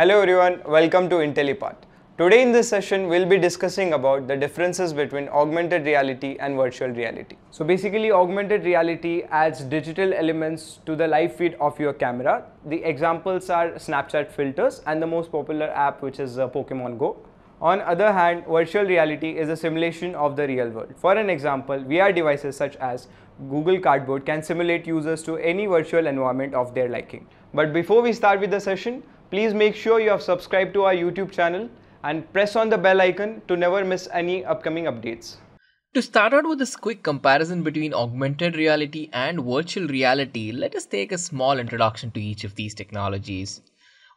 Hello everyone, welcome to IntelliPath. Today in this session, we'll be discussing about the differences between augmented reality and virtual reality. So basically, augmented reality adds digital elements to the live feed of your camera. The examples are Snapchat filters and the most popular app which is uh, Pokemon Go. On other hand, virtual reality is a simulation of the real world. For an example, VR devices such as Google Cardboard can simulate users to any virtual environment of their liking. But before we start with the session, Please make sure you have subscribed to our YouTube channel and press on the bell icon to never miss any upcoming updates. To start out with this quick comparison between augmented reality and virtual reality, let us take a small introduction to each of these technologies.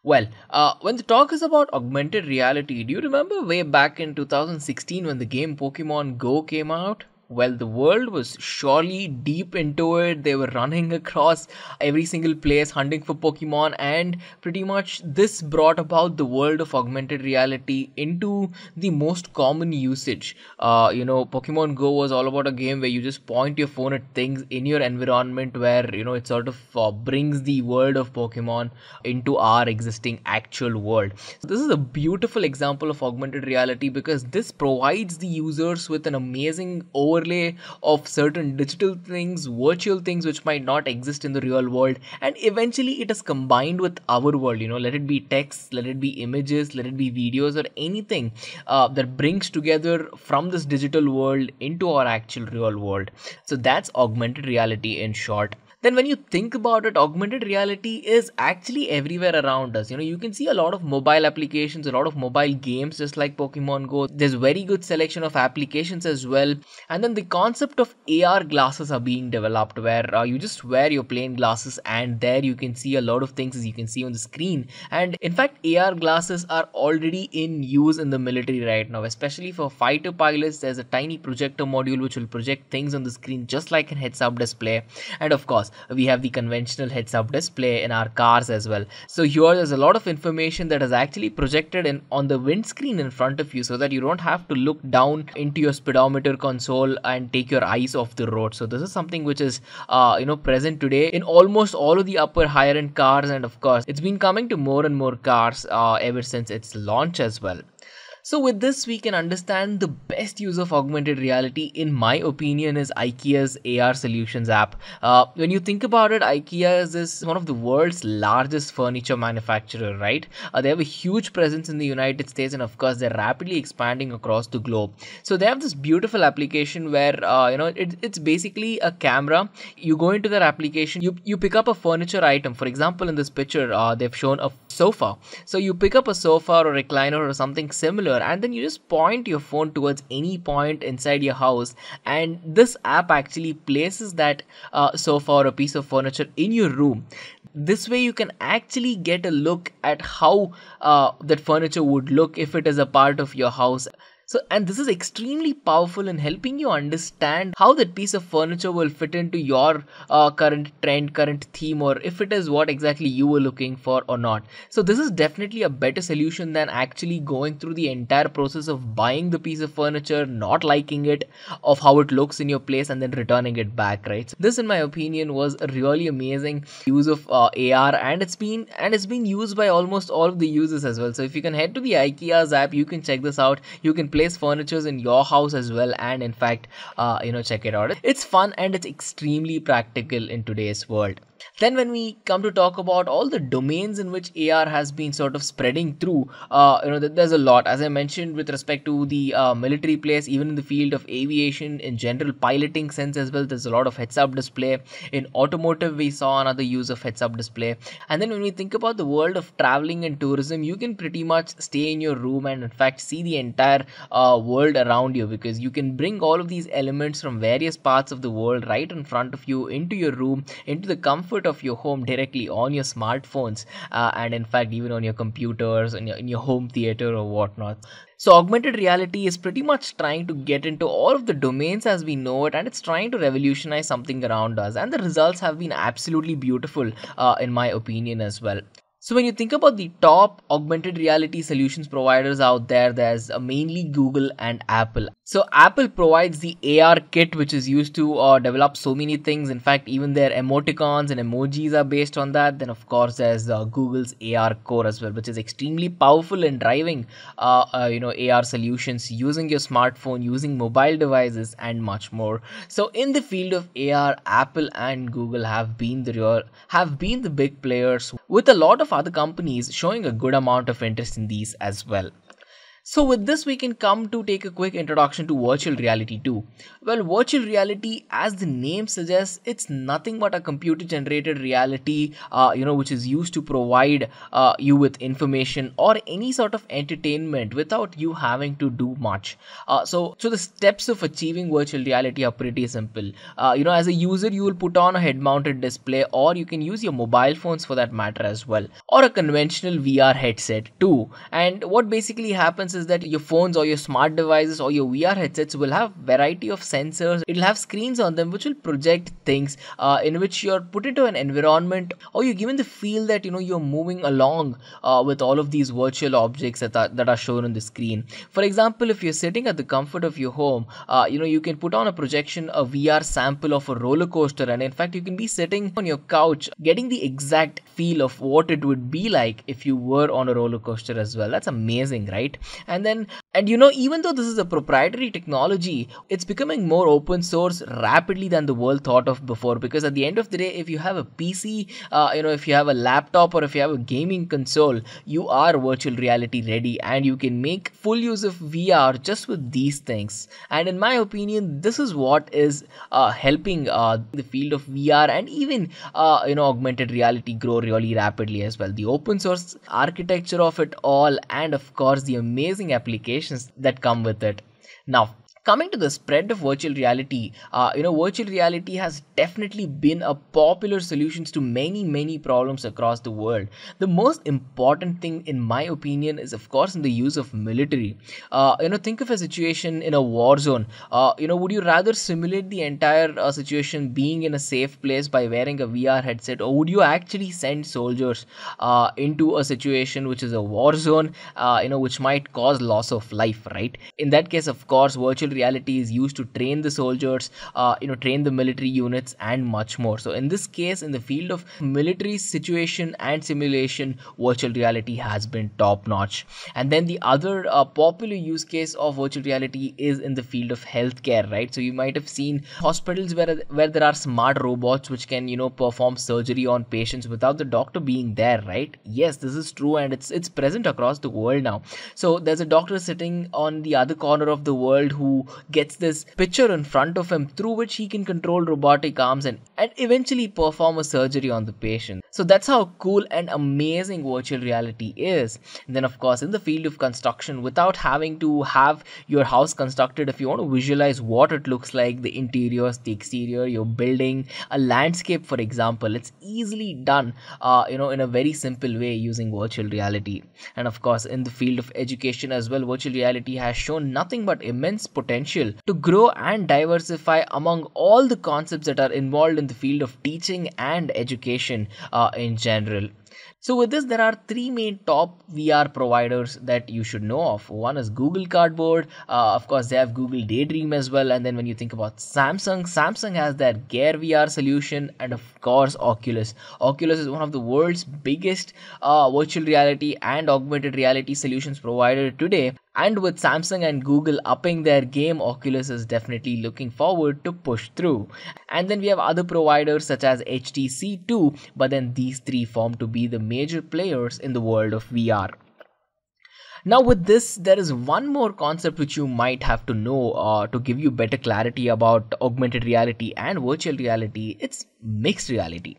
Well, uh, when the talk is about augmented reality, do you remember way back in 2016 when the game Pokemon Go came out? well, the world was surely deep into it. They were running across every single place, hunting for Pokemon, and pretty much this brought about the world of augmented reality into the most common usage. Uh, you know, Pokemon Go was all about a game where you just point your phone at things in your environment, where you know it sort of uh, brings the world of Pokemon into our existing actual world. So this is a beautiful example of augmented reality because this provides the users with an amazing over overlay of certain digital things, virtual things which might not exist in the real world, and eventually it is combined with our world. You know, let it be text, let it be images, let it be videos, or anything uh, that brings together from this digital world into our actual real world. So that's augmented reality in short then when you think about it, augmented reality is actually everywhere around us. You know, you can see a lot of mobile applications, a lot of mobile games, just like Pokemon Go. There's very good selection of applications as well. And then the concept of AR glasses are being developed where uh, you just wear your plain glasses and there you can see a lot of things as you can see on the screen. And in fact, AR glasses are already in use in the military right now, especially for fighter pilots. There's a tiny projector module which will project things on the screen just like a heads up display. And of course, we have the conventional heads up display in our cars as well so here there's a lot of information that is actually projected in on the windscreen in front of you so that you don't have to look down into your speedometer console and take your eyes off the road so this is something which is uh, you know present today in almost all of the upper higher end cars and of course it's been coming to more and more cars uh, ever since its launch as well so with this we can understand the best use of augmented reality in my opinion is IKEA's AR solutions app. Uh, when you think about it, IKEA is one of the world's largest furniture manufacturer, right? Uh, they have a huge presence in the United States and of course they're rapidly expanding across the globe. So they have this beautiful application where, uh, you know, it, it's basically a camera. You go into their application, you, you pick up a furniture item. For example, in this picture, uh, they've shown a sofa. So you pick up a sofa or a recliner or something similar computer and then you just point your phone towards any point inside your house and this app actually places that uh, sofa or a piece of furniture in your room this way you can actually get a look at how uh, that furniture would look if it is a part of your house so, and this is extremely powerful in helping you understand how that piece of furniture will fit into your uh, current trend, current theme, or if it is what exactly you were looking for or not. So, this is definitely a better solution than actually going through the entire process of buying the piece of furniture, not liking it, of how it looks in your place, and then returning it back, right? So this, in my opinion, was a really amazing use of uh, AR, and it's been and it's been used by almost all of the users as well. So, if you can head to the IKEA's app, you can check this out. You can play place furnitures in your house as well and in fact uh, you know check it out it's fun and it's extremely practical in today's world then when we come to talk about all the domains in which AR has been sort of spreading through, uh, you know, there's a lot. As I mentioned with respect to the uh, military place, even in the field of aviation in general, piloting sense as well, there's a lot of heads-up display. In automotive, we saw another use of heads-up display. And then when we think about the world of traveling and tourism, you can pretty much stay in your room and in fact see the entire uh, world around you because you can bring all of these elements from various parts of the world right in front of you into your room, into the comfort comfort of your home directly on your smartphones uh, and in fact even on your computers and in, in your home theater or whatnot so augmented reality is pretty much trying to get into all of the domains as we know it and it's trying to revolutionize something around us and the results have been absolutely beautiful uh, in my opinion as well so when you think about the top augmented reality solutions providers out there, there's uh, mainly Google and Apple. So Apple provides the AR kit, which is used to uh, develop so many things. In fact, even their emoticons and emojis are based on that. Then of course, there's uh, Google's AR core as well, which is extremely powerful in driving, uh, uh you know, AR solutions using your smartphone, using mobile devices and much more. So in the field of AR, Apple and Google have been the real, have been the big players with a lot of other companies showing a good amount of interest in these as well. So with this we can come to take a quick introduction to virtual reality too. Well virtual reality as the name suggests it's nothing but a computer generated reality uh, you know which is used to provide uh, you with information or any sort of entertainment without you having to do much. Uh, so so the steps of achieving virtual reality are pretty simple. Uh, you know as a user you will put on a head mounted display or you can use your mobile phones for that matter as well or a conventional VR headset too. And what basically happens chance is that your phones or your smart devices or your VR headsets will have variety of sensors. It'll have screens on them which will project things uh, in which you're put into an environment or you're given the feel that you know you're moving along uh, with all of these virtual objects that are, that are shown on the screen. For example, if you're sitting at the comfort of your home, uh, you know you can put on a projection, a VR sample of a roller coaster, and in fact you can be sitting on your couch getting the exact feel of what it would be like if you were on a roller coaster as well. That's amazing, right? and then and you know even though this is a proprietary technology it's becoming more open source rapidly than the world thought of before because at the end of the day if you have a pc uh, you know if you have a laptop or if you have a gaming console you are virtual reality ready and you can make full use of vr just with these things and in my opinion this is what is uh, helping uh, the field of vr and even uh, you know augmented reality grow really rapidly as well the open source architecture of it all and of course the amazing amazing applications that come with it. Now, Coming to the spread of virtual reality, uh, you know, virtual reality has definitely been a popular solution to many, many problems across the world. The most important thing, in my opinion, is of course in the use of military. Uh, you know, think of a situation in a war zone. Uh, you know, would you rather simulate the entire uh, situation being in a safe place by wearing a VR headset, or would you actually send soldiers uh, into a situation which is a war zone, uh, you know, which might cause loss of life, right? In that case, of course, virtual reality is used to train the soldiers, uh, you know, train the military units and much more. So in this case, in the field of military situation and simulation, virtual reality has been top notch. And then the other uh, popular use case of virtual reality is in the field of healthcare, right? So you might have seen hospitals where where there are smart robots which can you know perform surgery on patients without the doctor being there, right? Yes, this is true and it's it's present across the world now. So there's a doctor sitting on the other corner of the world who gets this picture in front of him through which he can control robotic arms and, and eventually perform a surgery on the patient. So that's how cool and amazing virtual reality is. And then, of course, in the field of construction, without having to have your house constructed, if you want to visualize what it looks like, the interiors, the exterior, your building, a landscape, for example, it's easily done, uh, you know, in a very simple way using virtual reality. And of course, in the field of education as well, virtual reality has shown nothing but immense potential potential to grow and diversify among all the concepts that are involved in the field of teaching and education uh, in general. So with this, there are three main top VR providers that you should know of. One is Google Cardboard. Uh, of course, they have Google Daydream as well. And then when you think about Samsung, Samsung has their Gear VR solution, and of course Oculus. Oculus is one of the world's biggest uh, virtual reality and augmented reality solutions provider today. And with Samsung and Google upping their game, Oculus is definitely looking forward to push through. And then we have other providers such as HTC too, but then these three form to be the major players in the world of VR. Now, with this, there is one more concept which you might have to know uh, to give you better clarity about augmented reality and virtual reality it's mixed reality.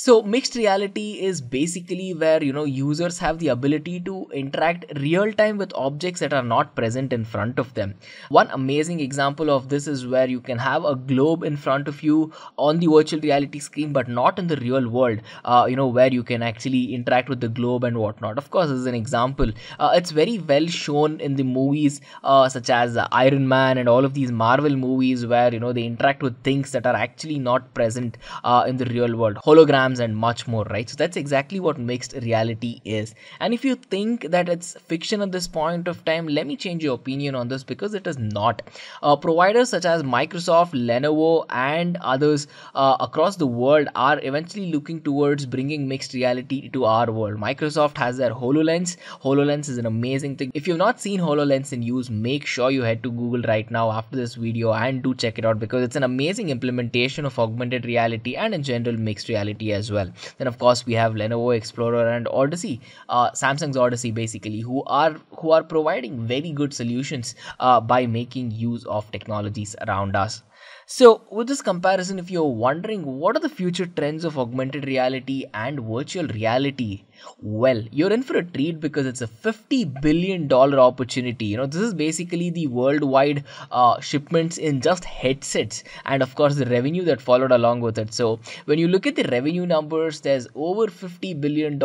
So mixed reality is basically where you know users have the ability to interact real time with objects that are not present in front of them. One amazing example of this is where you can have a globe in front of you on the virtual reality screen but not in the real world. Uh, you know where you can actually interact with the globe and whatnot. Of course, this is an example. Uh, it's very well shown in the movies uh, such as Iron Man and all of these Marvel movies where you know they interact with things that are actually not present uh, in the real world. Hologram and much more right so that's exactly what mixed reality is and if you think that it's fiction at this point of time let me change your opinion on this because it is not uh, providers such as microsoft lenovo and others uh, across the world are eventually looking towards bringing mixed reality to our world microsoft has their hololens hololens is an amazing thing if you've not seen hololens in use make sure you head to google right now after this video and do check it out because it's an amazing implementation of augmented reality and in general mixed reality as well then of course we have lenovo explorer and odyssey uh, samsung's odyssey basically who are who are providing very good solutions uh, by making use of technologies around us so, with this comparison, if you're wondering what are the future trends of augmented reality and virtual reality, well, you're in for a treat because it's a $50 billion opportunity. You know, this is basically the worldwide uh, shipments in just headsets and, of course, the revenue that followed along with it. So, when you look at the revenue numbers, there's over $50 billion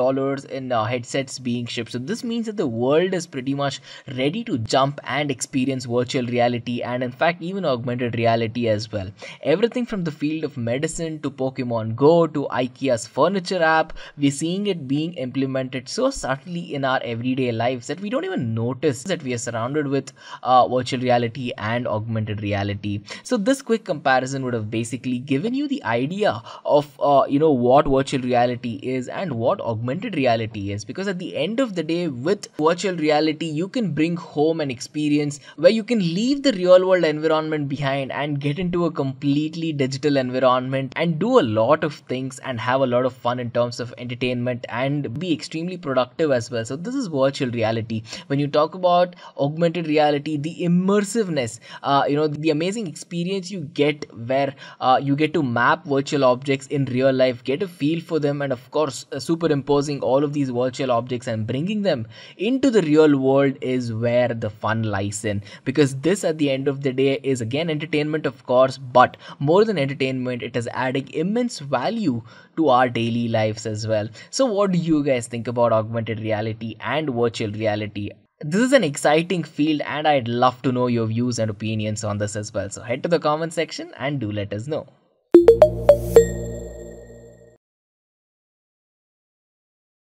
in uh, headsets being shipped. So, this means that the world is pretty much ready to jump and experience virtual reality and, in fact, even augmented reality as well. Everything from the field of medicine to Pokemon Go to IKEA's furniture app, we're seeing it being implemented so subtly in our everyday lives that we don't even notice that we are surrounded with uh, virtual reality and augmented reality. So this quick comparison would have basically given you the idea of uh, you know what virtual reality is and what augmented reality is because at the end of the day with virtual reality you can bring home an experience where you can leave the real world environment behind and get get into a completely digital environment and do a lot of things and have a lot of fun in terms of entertainment and be extremely productive as well. So, this is virtual reality. When you talk about augmented reality, the immersiveness, uh, you know, the amazing experience you get where uh, you get to map virtual objects in real life, get a feel for them, and of course, uh, superimposing all of these virtual objects and bringing them into the real world is where the fun lies in because this at the end of the day is again entertainment of course, but more than entertainment, it is adding immense value to our daily lives as well. So, what do you guys think about augmented reality and virtual reality? This is an exciting field, and I'd love to know your views and opinions on this as well. So, head to the comment section and do let us know.